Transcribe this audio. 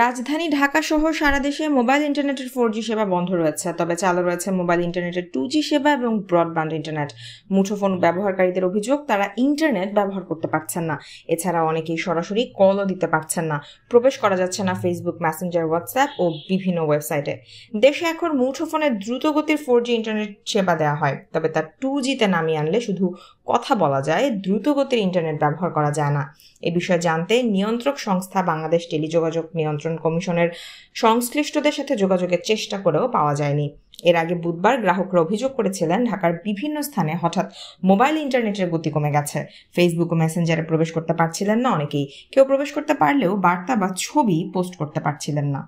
রাজধানী ঢাকা সহ সারা দেশে মোবাইল ইন্টারনেটের ফোর জি সেবা বন্ধ রয়েছে তবে চালু রয়েছে মোবাইল ইন্টারনেটের টু জি সেবা এবং ব্রডব্যান্ড ইন্টারনেট মুঠোফোন ব্যবহারকারীদের অভিযোগ তারা ইন্টারনেট ব্যবহার করতে পারছেন না এছাড়া অনেকেই সরাসরি কলও দিতে পারছেন না প্রবেশ করা যাচ্ছে না ফেসবুক মেসেঞ্জার হোয়াটসঅ্যাপ ও বিভিন্ন ওয়েবসাইটে দেশে এখন মুঠোফোনের দ্রুতগতির ফোর জি ইন্টারনেট সেবা দেওয়া হয় তবে তা টু জিতে নামিয়ে আনলে শুধু কথা বলা যায় দ্রুতগতির ইন্টারনেট ব্যবহার করা যায় না এ বিষয়ে জানতে নিয়ন্ত্রক সংস্থা বাংলাদেশ টেলিযোগাযোগ নিয়ন্ত্রণ কমিশনের সংশ্লিষ্টদের সাথে যোগাযোগের চেষ্টা করেও পাওয়া যায়নি এর আগে বুধবার গ্রাহকরা অভিযোগ করেছিলেন ঢাকার বিভিন্ন স্থানে হঠাৎ মোবাইল ইন্টারনেটের গতি কমে গেছে ফেসবুক ও মেসেঞ্জারে প্রবেশ করতে পারছিলেন না অনেকেই কেউ প্রবেশ করতে পারলেও বার্তা বা ছবি পোস্ট করতে পারছিলেন না